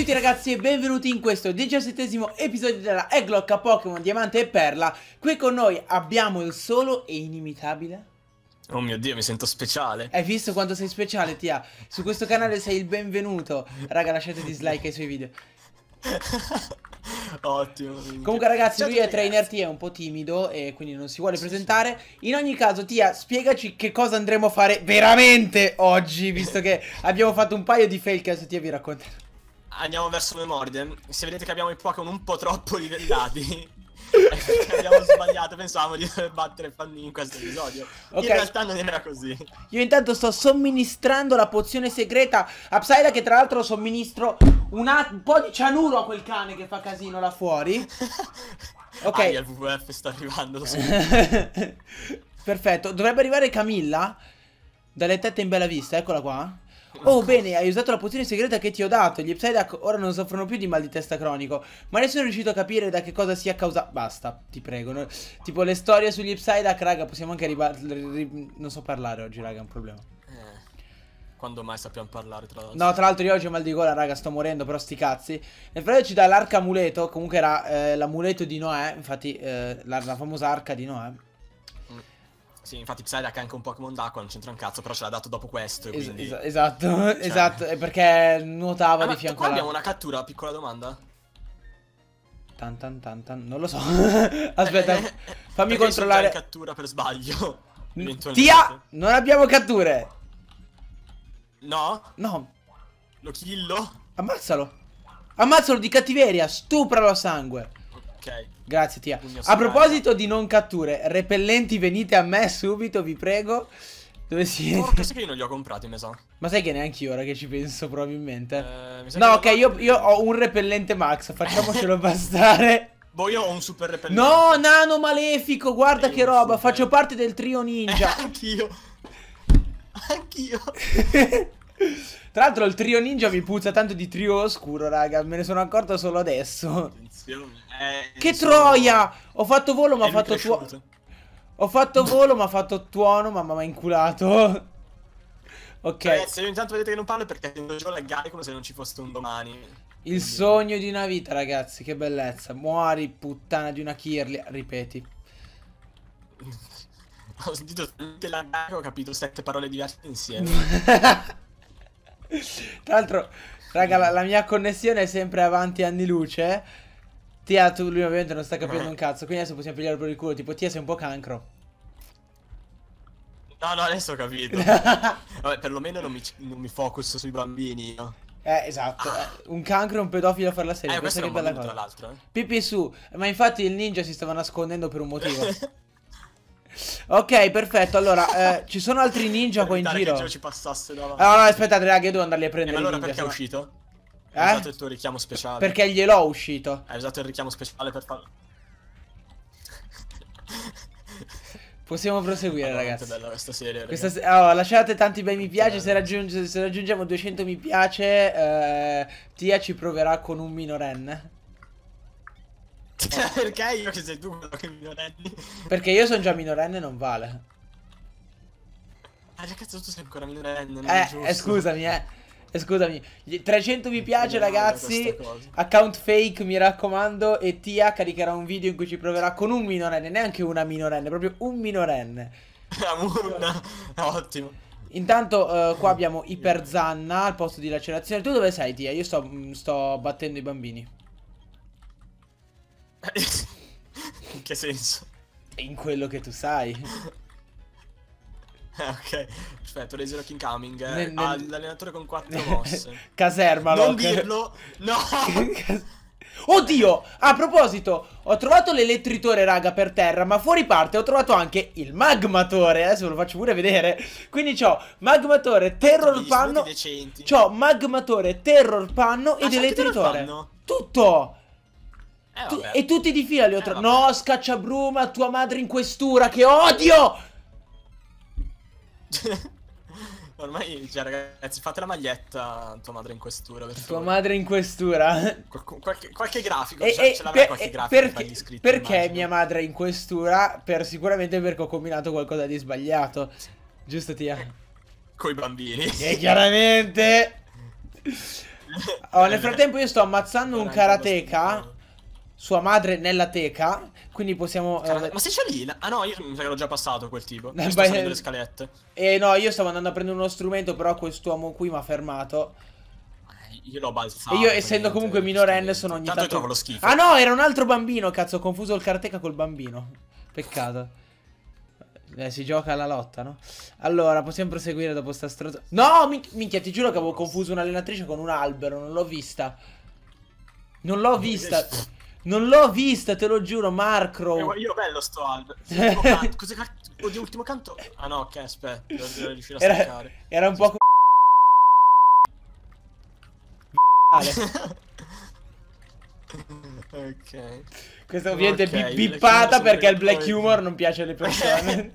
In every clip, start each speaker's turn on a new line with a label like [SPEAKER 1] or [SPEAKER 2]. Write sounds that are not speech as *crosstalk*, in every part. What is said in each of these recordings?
[SPEAKER 1] tutti ragazzi e benvenuti in questo diciassettesimo episodio della Eglock a Pokémon Diamante e Perla Qui con noi abbiamo il solo e inimitabile
[SPEAKER 2] Oh mio Dio, mi sento speciale.
[SPEAKER 1] Hai visto quanto sei speciale, Tia? Su questo canale sei il benvenuto. Raga, lasciate dislike ai suoi video. *laughs* Ottimo. Comunque ragazzi, Ciao lui è ragazzi. trainer Tia, è un po' timido e quindi non si vuole sì, presentare. Sì. In ogni caso, Tia, spiegaci che cosa andremo a fare veramente oggi, visto che abbiamo fatto un paio di fail che Tia vi
[SPEAKER 2] racconterà andiamo verso le Se vedete che abbiamo i Pokémon un po' troppo livellati, *laughs* *laughs* abbiamo sbagliato, pensavamo di dover *laughs* battere Fanny in questo episodio. Okay. In realtà non era così.
[SPEAKER 1] Io intanto sto somministrando la pozione segreta a Psyda che tra l'altro somministro un po' di cianuro a quel cane che fa casino là fuori.
[SPEAKER 2] Ok. Ah, il WWF sta arrivando,
[SPEAKER 1] Perfetto, dovrebbe arrivare Camilla dalle tette in bella vista, eccola qua. Oh bene, hai usato la pozione segreta che ti ho dato Gli Psyduck ora non soffrono più di mal di testa cronico Ma nessuno sono riuscito a capire da che cosa sia causato Basta, ti prego no? Tipo le storie sugli Psyduck, raga, possiamo anche ri... Non so parlare oggi, raga, è un problema eh,
[SPEAKER 2] quando mai sappiamo parlare tra l'altro No tra l'altro io
[SPEAKER 1] oggi ho mal di gola raga sto morendo però sti cazzi Nel frattempo ci dà l'arca amuleto Comunque era eh, l'amuleto di Noè Infatti eh, la, la famosa arca di Noè
[SPEAKER 2] sì, infatti Psyduck è anche un Pokémon d'acqua, non c'entra un cazzo, però ce l'ha dato dopo questo. Es- quindi... es- esatto, *laughs* cioè... esatto,
[SPEAKER 1] perché nuotava ah, di fianco a... Qua abbiamo una
[SPEAKER 2] cattura, piccola domanda. Tan tan tan tan, non lo so. *laughs* Aspetta, fammi controllare. Non cattura per sbaglio. *laughs* Tia,
[SPEAKER 1] non abbiamo catture. No? No.
[SPEAKER 2] Lo killo?
[SPEAKER 1] Ammazzalo. Ammazzalo di cattiveria, stupralo a sangue. Ok. Grazie
[SPEAKER 2] Tia. A proposito
[SPEAKER 1] di non catture, repellenti venite a me subito, vi prego. Dove siete? Oh, sai
[SPEAKER 2] che io non li ho comprati, mi sa.
[SPEAKER 1] Ma sai che neanche io ora che ci penso, probabilmente. Eh, no, ok, io, io, ho un repellente max, facciamocelo *laughs* bastare.
[SPEAKER 2] Boh, io ho un super repellente. No,
[SPEAKER 1] nano malefico, guarda e che roba, super... faccio parte del trio ninja. Eh, *laughs*
[SPEAKER 2] anch'io. Anch'io.
[SPEAKER 1] Tra l'altro il trio ninja mi puzza tanto di trio oscuro, raga, me ne sono accorto solo adesso.
[SPEAKER 2] Eh,
[SPEAKER 1] che troia! Ho fatto volo ma ha fatto tuono. Ho fatto volo ma ha fatto tuono, mamma mi ha inculato. *laughs*
[SPEAKER 2] ok. Ragazzi, io intanto vedete che non parlo perché sento già laggare come se non ci fosse
[SPEAKER 1] un domani. Il Quindi... sogno di una vita, ragazzi, che bellezza. Muori, puttana di una
[SPEAKER 2] Kirli. Ripeti. *laughs* ho sentito talmente laggare ho capito sette parole diverse insieme. *laughs* Tra l'altro, raga,
[SPEAKER 1] la, la mia connessione è sempre avanti anni luce. Eh. Tia, tu lui ovviamente non sta capendo eh. un cazzo, quindi adesso possiamo pigliarlo per il culo, tipo Tia sei un po' cancro.
[SPEAKER 2] No, no, adesso ho capito. *laughs* Vabbè, perlomeno non mi, non mi focus sui bambini, no?
[SPEAKER 1] Eh, esatto. Ah. Un cancro e un pedofilo a fare la serie. Eh, questa che bella cosa. L'altro, eh. Pipi su. Ma infatti il ninja si stava nascondendo per un motivo. *laughs* ok, perfetto. Allora, eh, ci sono altri ninja qua in giro. Che giro ci
[SPEAKER 2] passasse davanti. Allora,
[SPEAKER 1] aspettate, raga, io devo andarli a eh, prendere. E allora perché è uscito? Eh? Hai eh? usato il
[SPEAKER 2] tuo richiamo speciale. Perché
[SPEAKER 1] gliel'ho uscito. Hai usato il richiamo speciale per farlo. Possiamo proseguire, ragazzi.
[SPEAKER 2] Bella questa serie.
[SPEAKER 1] Questa se oh, lasciate tanti bei mi piace. Se, raggiunge se, raggiungiamo 200 mi piace, eh, Tia ci proverà con un minorenne.
[SPEAKER 2] *laughs* Perché io che sei tu quello che minorenni?
[SPEAKER 1] Perché io sono già minorenne, non vale.
[SPEAKER 2] Ah, cazzo, tu sei ancora minorenne. Non eh, eh scusami,
[SPEAKER 1] eh. Scusami, 300 mi piace no, ragazzi, account fake mi raccomando e Tia caricherà un video in cui ci proverà con un minorenne, neanche una minorenne, proprio un minorenne. *laughs* una, ottimo. Intanto uh, qua abbiamo Iperzanna al posto di lacerazione. Tu dove sei Tia? Io sto, mm, sto battendo i bambini. *laughs* in che senso? In quello che tu sai. *laughs*
[SPEAKER 2] *laughs* ok, perfetto, Razor King Coming. Eh, nel, nel... L'allenatore con quattro *laughs* mosse. Caserma, Non dirlo.
[SPEAKER 1] No. *laughs* Oddio, a proposito, ho trovato l'elettritore, raga, per terra, ma fuori parte ho trovato anche il magmatore, adesso ve lo faccio pure vedere. Quindi ho magmatore, terror panno, C'ho magmatore, terror panno ah, ed elettritore. Tutto! Eh, tu e tutti di fila li ho trovati. Eh, no, scacciabruma, tua madre in questura, che odio!
[SPEAKER 2] Cioè, *laughs* ormai, cioè, ragazzi, fate la maglietta tua madre in questura, per favore. madre
[SPEAKER 1] in questura? Qual
[SPEAKER 2] qualche, qualche, grafico, e, cioè, e, ce l'avrei qualche grafico perché, per iscritti,
[SPEAKER 1] Perché immagino. mia madre in questura? Per, sicuramente perché ho combinato qualcosa di sbagliato. Giusto, Tia? Eh,
[SPEAKER 2] coi bambini. E eh,
[SPEAKER 1] chiaramente... *laughs* oh, nel frattempo io sto ammazzando un karateka, sua madre nella teca, quindi possiamo. Eh... Ma
[SPEAKER 2] se c'è lì? Ah no, io mi sa che l'ho già passato quel tipo. Io eh, sto le scalette.
[SPEAKER 1] Eh no, io stavo andando a prendere uno strumento, però quest'uomo qui mi ha fermato.
[SPEAKER 2] Eh, io l'ho balzato. E io, essendo
[SPEAKER 1] comunque minorenne, sono ogni tanto. Tanto trovo lo schifo. Ah no, era un altro bambino, cazzo. Ho confuso il Carteca col bambino. Peccato. Eh, si gioca alla lotta, no? Allora, possiamo proseguire dopo sta strada. No, minchia, ti giuro che avevo confuso un'allenatrice con un albero. Non l'ho vista. Non l'ho vista. Non l'ho vista, te lo giuro, Marco. Eh,
[SPEAKER 2] io bello sto Alb. *laughs* Cos'è Oddio, ultimo canto. Ah no, ok, aspetta. Devo, devo a era, staccare. Era un sì. po' *laughs* ok. Questa ovviamente okay, è bippata perché il black humor non piace alle persone.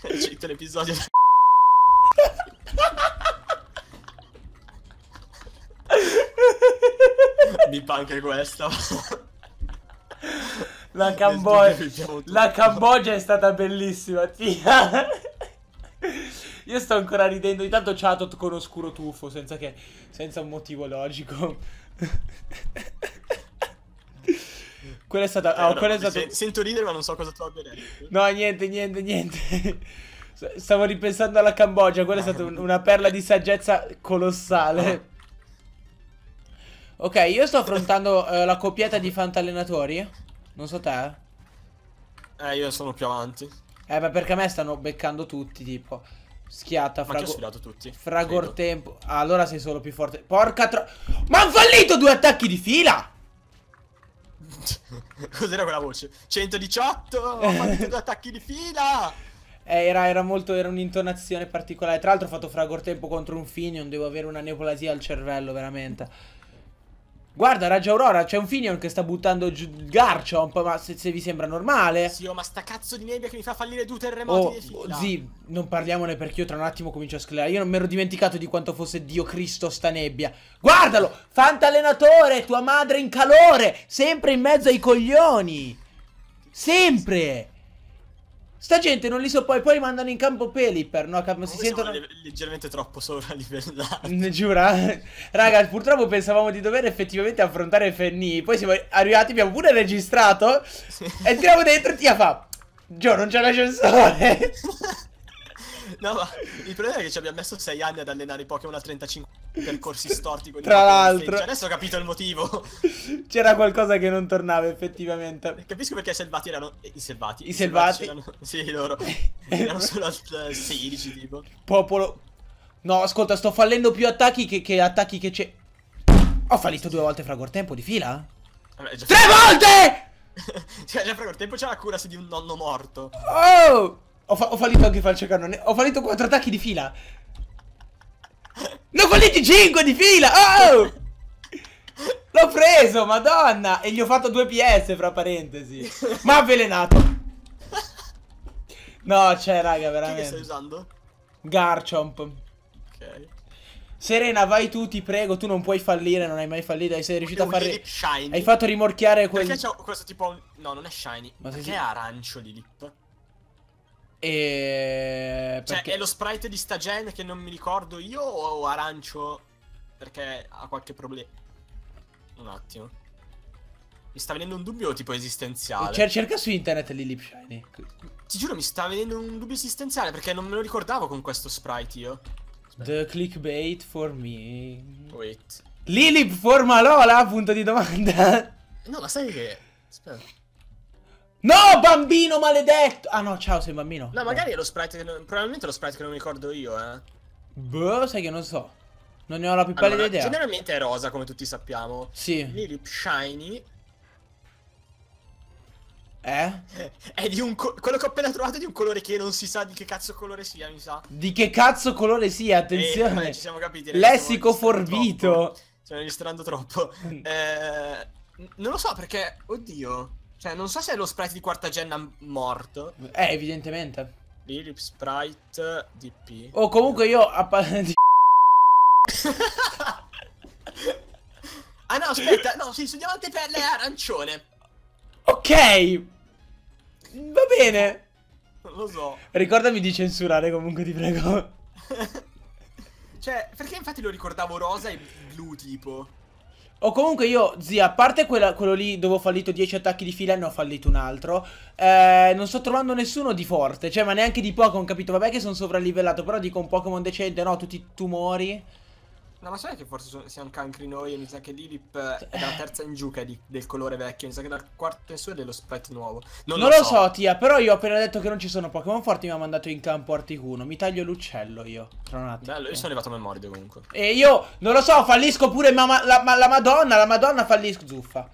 [SPEAKER 2] *laughs* C'è l'episodio bip anche questa. *laughs* La Cambogia, la Cambogia è stata bellissima, tia.
[SPEAKER 1] Io sto ancora ridendo. Intanto Chatot con oscuro tuffo, senza che. senza un motivo logico. quella è stata. Ah, eh, oh, quella è stata... Sen
[SPEAKER 2] sento ridere, ma non so cosa tu abbia detto.
[SPEAKER 1] No, niente, niente, niente. Stavo ripensando alla Cambogia. Quella è ah, stata un una perla di saggezza colossale. Ah. Ok, io sto affrontando eh, la coppietta di fantallenatori. Non so te. Eh, io sono più avanti. Eh, ma perché a me stanno beccando tutti, tipo. Schiatta, fragor... Ma sfidato tutti. Fragor tempo. allora sei solo più forte.
[SPEAKER 2] Porca tro... Ma ha fallito due attacchi di fila! *laughs* Cos'era quella voce? 118! Ho fallito due attacchi di fila! *laughs* Eh, era,
[SPEAKER 1] era, molto... Era un'intonazione particolare. Tra l'altro ho fatto fragor tempo contro un Finion. Devo avere una neoplasia al cervello, veramente. Guarda, Raggia Aurora, c'è un Finion che sta buttando giù Garchomp, ma se, se, vi sembra normale. Sì, oh, ma
[SPEAKER 2] sta cazzo di nebbia che mi fa fallire due terremoti oh, oh Zì,
[SPEAKER 1] non parliamone perché io tra un attimo comincio a sclerare. Io non mi ero dimenticato di quanto fosse Dio Cristo sta nebbia. Guardalo! fantallenatore, tua madre in calore! Sempre in mezzo ai coglioni! Sempre! Sta gente non li so poi, poi li mandano in campo Pelipper, no? Cap- si sentono... leggermente troppo sopra sovralivellati. *laughs* Mm, Giura? Eh. Raga, purtroppo pensavamo di dover effettivamente affrontare Fenny. Poi siamo arrivati, abbiamo pure registrato. Sì. E tiriamo dentro e ti fa... Gio, non c'è l'ascensore. *laughs*
[SPEAKER 2] no, ma il problema è che ci abbiamo messo 6 anni ad allenare i Pokémon a 35 percorsi storti con Tra l'altro, adesso ho capito il motivo.
[SPEAKER 1] *laughs* C'era qualcosa che non tornava
[SPEAKER 2] effettivamente. Capisco perché i selvati erano eh, i selvati. I, I selvati, selvati erano... sì, loro *laughs* erano solo al 16 eh, tipo.
[SPEAKER 1] Popolo No, ascolta, sto fallendo più attacchi che, che attacchi che c'è. Ho fallito due volte fragor tempo di fila? Vabbè, già... Tre volte!
[SPEAKER 2] *laughs* cioè, già fragor tempo c'è la cura di un nonno morto.
[SPEAKER 1] Oh! Ho, fa ho fallito anche falce cannone. Ho fallito quattro attacchi di fila. Ne ho falliti 5 di fila! Oh! *laughs* L'ho preso, madonna! E gli ho fatto 2 PS, fra parentesi. Ma avvelenato. No, cioè, raga, veramente. Che stai usando? Garchomp. Ok. Serena, vai tu, ti prego, tu non puoi fallire, non hai mai fallito, sei riuscito okay, a fare...
[SPEAKER 2] Shiny. Hai fatto
[SPEAKER 1] rimorchiare quel... Perché c'è
[SPEAKER 2] questo tipo... No, non è shiny. Ma perché sei... è arancio Lilip? E... Cioè, perché... Cioè, è lo sprite di sta che non mi ricordo io o arancio? Perché ha qualche problema. Un attimo. Mi sta venendo un dubbio tipo esistenziale. Cer cerca su internet Lilip Shiny. Ti giuro, mi sta venendo un dubbio esistenziale perché non me lo ricordavo con questo sprite io. The clickbait for me. Wait.
[SPEAKER 1] Lilip forma Lola? Punto di domanda.
[SPEAKER 2] No, ma sai che... Aspetta.
[SPEAKER 1] No, bambino maledetto! Ah no, ciao, sei un bambino. No, magari
[SPEAKER 2] è lo sprite che non... Probabilmente è lo sprite che non mi ricordo io, eh. Boh, sai che non so.
[SPEAKER 1] Non ne ho la più pallida allora, idea. Generalmente
[SPEAKER 2] è rosa, come tutti sappiamo. Sì. Lilip Shiny. Eh? *laughs* È di un quello che ho appena trovato è di un colore che non si sa di che cazzo colore sia, mi sa.
[SPEAKER 1] Di che cazzo colore sia, eh, attenzione. Eh, ci siamo capiti. Lessico forbito.
[SPEAKER 2] Stiamo registrando troppo. *laughs* eh, non lo so perché, oddio. Cioè, non so se è lo sprite di quarta genna morto. Eh, evidentemente. Lilip sprite DP. O oh,
[SPEAKER 1] comunque io... *laughs* ah
[SPEAKER 2] no, aspetta, no, sì, su diamante pelle è arancione.
[SPEAKER 1] Ok.
[SPEAKER 2] Va bene. Non lo so.
[SPEAKER 1] Ricordami di censurare comunque, ti prego.
[SPEAKER 2] *laughs* cioè, perché infatti lo ricordavo rosa e blu tipo.
[SPEAKER 1] O comunque io, zia, a parte quella, quello lì dove ho fallito 10 attacchi di fila e ne ho fallito un altro, eh, non sto trovando nessuno di forte, cioè ma neanche di Pokémon, capito? Vabbè che sono sovralivellato, però dico un Pokémon decente, no? Tutti tumori...
[SPEAKER 2] No, ma sai che forse sono, siamo cancri noi mi sa che l'Ilip eh, è dalla terza in giù che è di, del colore vecchio, mi sa che dal quarto in su è dello sprite nuovo. Non, non lo, lo so.
[SPEAKER 1] so. Tia, però io ho appena detto che non ci sono Pokémon forti, mi ha mandato in campo Articuno. Mi taglio l'uccello io,
[SPEAKER 2] tra un attimo. Bello, io sono arrivato a Memoride comunque.
[SPEAKER 1] E io, non lo so, fallisco pure ma, ma, la, ma, la, Madonna, la Madonna fallisco, zuffa.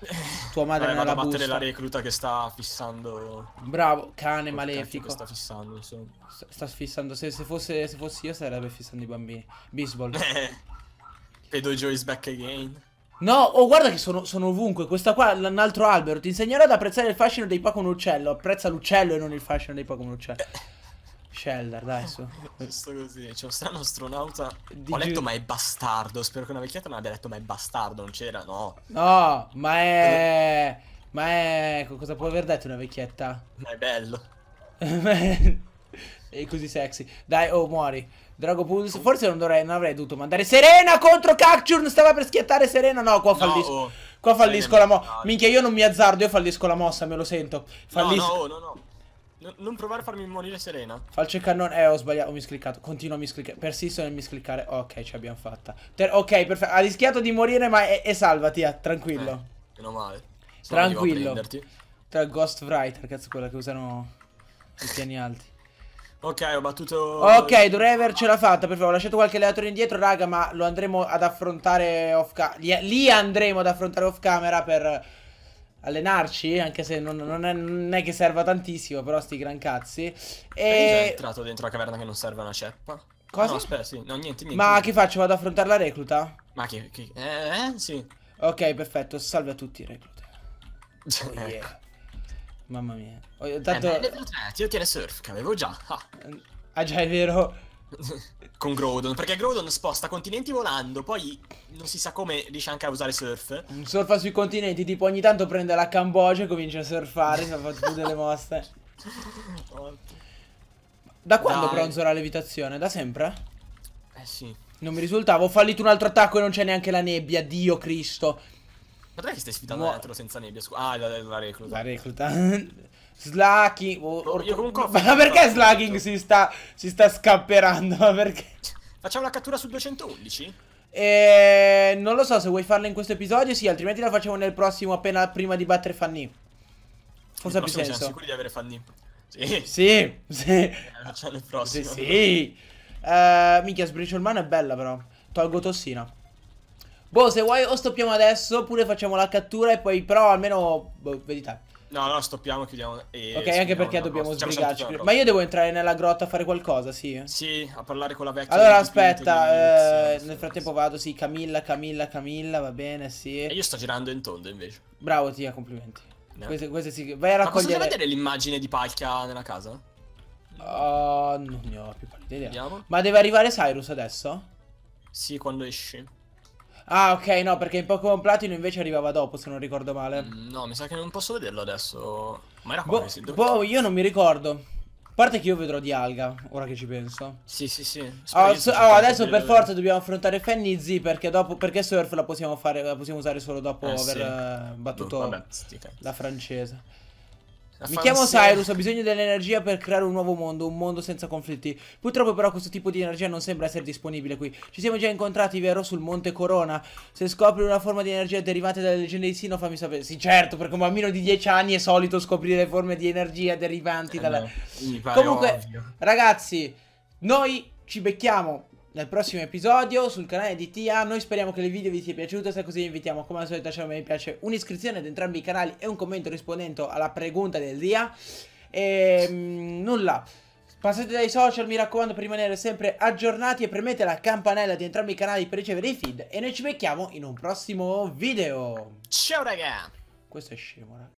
[SPEAKER 2] Tua madre Vabbè, vado a battere la recluta che sta fissando... Bravo, cane malefico. Sta fissando, insomma. Sta, sta
[SPEAKER 1] fissando, se, se, fosse, se fossi io sarebbe fissando i bambini. Baseball. *laughs* Pedo Joy's back again. No, oh guarda che sono, sono ovunque. Questa qua è un altro albero. Ti insegnerò ad apprezzare il fascino dei Pokémon uccello. Apprezza l'uccello e non il fascino dei Pokémon uccello. *laughs* Sheldar, dai su.
[SPEAKER 2] Giusto così, c'è un strano astronauta. Di Ho letto ma è bastardo. Spero che una vecchietta non abbia detto ma è bastardo, non c'era, no.
[SPEAKER 1] No, ma è... Ma è... Cosa può aver detto una vecchietta?
[SPEAKER 2] Ma è bello.
[SPEAKER 1] *laughs* E così sexy. Dai, oh, muori. Drago Pulse. Forse non, dovrei, non avrei dovuto mandare Serena contro Cacturn. Stava per schiattare Serena. No, qua fallisco. No, oh. Qua fallisco la mossa. No, Minchia, io non mi azzardo. Io fallisco la mossa, me lo sento. Fallisco. Oh, no,
[SPEAKER 2] no, no. no. non provare a farmi morire Serena.
[SPEAKER 1] Falce il cannone. Eh, ho sbagliato. Ho miscliccato. Continuo a miscliccare. Persisto nel miscliccare. Ok, ce l'abbiamo fatta. Ter ok, perfetto. Ha rischiato di morire, ma è, è salvati. Eh, tranquillo. Eh,
[SPEAKER 2] meno male. Sono tranquillo.
[SPEAKER 1] Tra Ghost Writer, cazzo, quella che usano i piani alti.
[SPEAKER 2] Ok, ho battuto... Ok, dovrei
[SPEAKER 1] avercela fatta, per favore. Ho lasciato qualche allenatore indietro, raga, ma lo andremo ad affrontare off camera. Lì andremo ad affrontare off camera per allenarci, anche se non, non, è, non, è, che serva tantissimo, però sti gran cazzi. E... Eri già
[SPEAKER 2] entrato dentro la caverna che non serve una ceppa? Cosa? No, aspetta, sì, no, niente, niente. Ma che faccio? Vado ad affrontare la recluta?
[SPEAKER 1] Ma che... che... Eh, eh, sì. Ok, perfetto, salve a tutti, reclute. *laughs* Oh,
[SPEAKER 2] yeah. Mamma mia. io, eh, tanto... eh, beh, tiene surf, che avevo già. Ah, ah già, è vero. *laughs* Con Grodon, perché Grodon sposta continenti volando, poi non si sa come riesce anche a usare surf. Surfa sui continenti, tipo ogni tanto prende la Cambogia e comincia
[SPEAKER 1] a surfare, fa tutte *laughs* delle mosse. Da quando Dai. bronzo la levitazione? Da sempre? Eh sì. Non mi risultava, ho fallito un altro attacco e non c'è neanche la nebbia, Dio Cristo.
[SPEAKER 2] Ma dov'è che stai sfidando Muo- l'etero senza nebbia? Scu- ah, la, la, recluta. La recluta. *laughs* Slacking. Oh, or- ma perché
[SPEAKER 1] Slacking si sta, si sta scapperando? *laughs* Ma perché?
[SPEAKER 2] Facciamo la cattura sul 211?
[SPEAKER 1] Eh, non lo so se vuoi farla in questo episodio, sì, altrimenti la facciamo nel prossimo appena prima di battere Fanny. Forse ha più senso. Siamo sicuri
[SPEAKER 2] di avere Fanny. Sì. Sì, eh, sì. Eh, facciamo il prossimo. Sì, sì.
[SPEAKER 1] Uh, minchia, Sbriciolmano è bella però. Tolgo tossina. Boh, se vuoi o stoppiamo adesso oppure facciamo la cattura e poi però almeno... Boh, vedi te.
[SPEAKER 2] No, no, stoppiamo, chiudiamo e... Ok, anche perché dobbiamo grotta. sbrigarci. Ma
[SPEAKER 1] io devo entrare nella grotta a fare qualcosa, sì? Sì,
[SPEAKER 2] a parlare con la vecchia. Allora, aspetta,
[SPEAKER 1] eh, nel frattempo vado, sì, Camilla,
[SPEAKER 2] Camilla, Camilla, va bene, sì. E io sto girando in tondo, invece.
[SPEAKER 1] Bravo, Tia, complimenti. No. Queste, queste sì, vai a raccogliere... Ma vedere
[SPEAKER 2] l'immagine di Palchia nella casa?
[SPEAKER 1] Uh, non ne ho più pallida idea. Andiamo. Ma deve arrivare Cyrus adesso? Sì, quando esci. Ah, ok, no, perché in Pokémon Platino invece arrivava dopo, se non ricordo male. Mm,
[SPEAKER 2] no, mi sa che non posso vederlo adesso. Ma era boh, qua.
[SPEAKER 1] Boh, si... io non mi ricordo. A parte che io vedrò di alga, ora che ci penso. Sì, sì, sì. Oh, oh, adesso per forza dobbiamo affrontare Fanny Z perché, dopo, perché Surf la possiamo, fare, la possiamo usare solo dopo eh, aver sì. Eh, battuto Duh, vabbè, la francese. Mi chiamo Cyrus, ho bisogno dell'energia per creare un nuovo mondo, un mondo senza conflitti. Purtroppo però questo tipo di energia non sembra essere disponibile qui. Ci siamo già incontrati, vero, sul Monte Corona. Se scopri una forma di energia derivata dalle leggende di Sino, fammi sapere. Sì, certo, perché un bambino di 10 anni è solito scoprire forme di energia derivanti eh, dalle... No, Comunque, ovvio. ragazzi, noi ci becchiamo nel prossimo episodio sul canale di Tia. Noi speriamo che il video vi sia piaciuto, se è così vi invitiamo come al solito a lasciare un mi piace, un'iscrizione ad entrambi i canali e un commento rispondendo alla pregunta del dia. E ehm, nulla. Passate dai social, mi raccomando, per rimanere sempre aggiornati e premete la campanella di entrambi i canali per ricevere i feed. E noi ci becchiamo in un prossimo video. Ciao raga! Questo è scemo, raga.